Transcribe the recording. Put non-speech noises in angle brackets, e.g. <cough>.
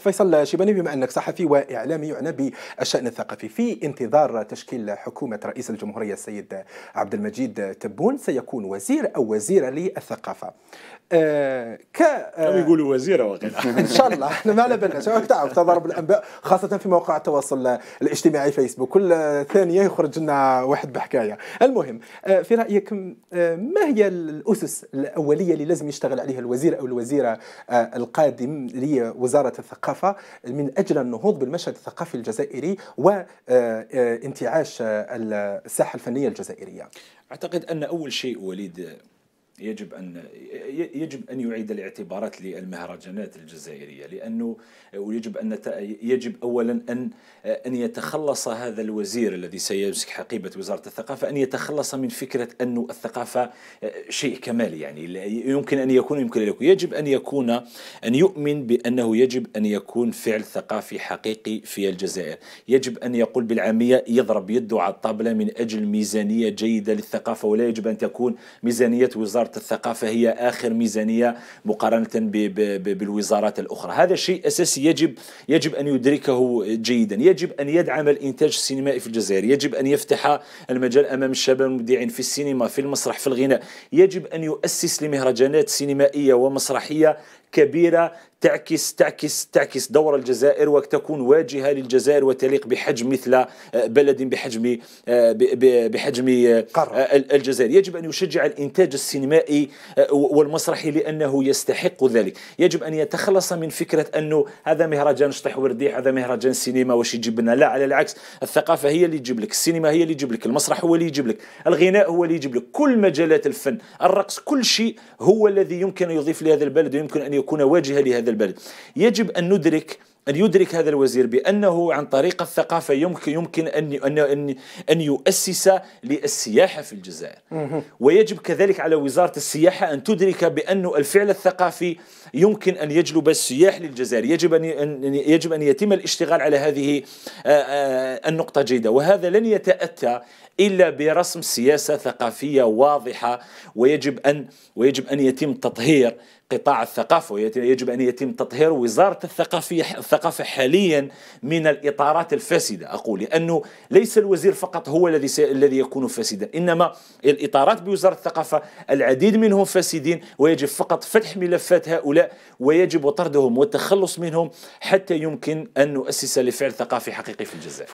فيصل شيباني بما انك صحفي واعلامي يعنى بالشان الثقافي في انتظار تشكيل حكومه رئيس الجمهوريه السيد عبد المجيد تبون سيكون وزير او وزيره للثقافه آه، ك كم آه، يقولوا وزيره وقيلا <laughs> ان شاء الله احنا ما على بالناش تعرف تضرب الانباء خاصه في مواقع التواصل الاجتماعي فيسبوك كل ثانيه يخرج لنا واحد بحكايه المهم آه، في رايك ما هي الاسس الاوليه اللي لازم يشتغل عليها الوزير او الوزيره القادم لوزاره الثقافه الثقافة من أجل النهوض بالمشهد الثقافي الجزائري وانتعاش آه، آه، آه، الساحة الفنية الجزائرية أعتقد أن أول شيء وليد يجب ان يجب ان يعيد الاعتبارات للمهرجانات الجزائريه لانه ويجب ان يجب اولا ان ان يتخلص هذا الوزير الذي سيمسك حقيبه وزاره الثقافه ان يتخلص من فكره أن الثقافه شيء كمالي يعني يمكن ان يكون يمكن ان يكون يجب ان يكون ان يؤمن بانه يجب ان يكون فعل ثقافي حقيقي في الجزائر يجب ان يقول بالعاميه يضرب يده على الطابله من اجل ميزانيه جيده للثقافه ولا يجب ان تكون ميزانيه وزاره وزارة الثقافة هي آخر ميزانية مقارنة بالوزارات الأخرى هذا شيء أساسي يجب يجب أن يدركه جيدا يجب أن يدعم الإنتاج السينمائي في الجزائر يجب أن يفتح المجال أمام الشباب المبدعين في السينما في المسرح في الغناء يجب أن يؤسس لمهرجانات سينمائية ومسرحية كبيرة تعكس تعكس تعكس دور الجزائر وتكون واجهة للجزائر وتليق بحجم مثل آه، بلد بحجم آه، بحجم آه، الجزائر يجب أن يشجع الإنتاج السينمائي والمسرحي لأنه يستحق ذلك يجب أن يتخلص من فكرة أنه هذا مهرجان شطح ورديح هذا مهرجان سينما واش يجيب لنا لا على العكس الثقافة هي اللي تجيب لك السينما هي اللي تجيب لك المسرح هو اللي يجيب لك الغناء هو اللي يجيب لك كل مجالات الفن الرقص كل شيء هو الذي يمكن أن يضيف لهذا البلد ويمكن أن يكون واجهة لهذا البلد يجب أن ندرك أن يدرك هذا الوزير بأنه عن طريق الثقافة يمكن يمكن أن أن أن يؤسس للسياحة في الجزائر ويجب كذلك على وزارة السياحة أن تدرك بأن الفعل الثقافي يمكن أن يجلب السياح للجزائر يجب أن يجب أن يتم الاشتغال على هذه آه، آه، النقطة جيدة وهذا لن يتأتى إلا برسم سياسة ثقافية واضحة ويجب أن ويجب أن يتم تطهير قطاع الثقافة ويجب أن يتم تطهير وزارة الثقافية الثقافة حاليا من الإطارات الفاسدة أقول لأنه ليس الوزير فقط هو الذي الذي يكون فاسدا إنما الإطارات بوزارة الثقافة العديد منهم فاسدين ويجب فقط فتح ملفات هؤلاء ويجب طردهم والتخلص منهم حتى يمكن أن نؤسس لفعل ثقافي حقيقي في الجزائر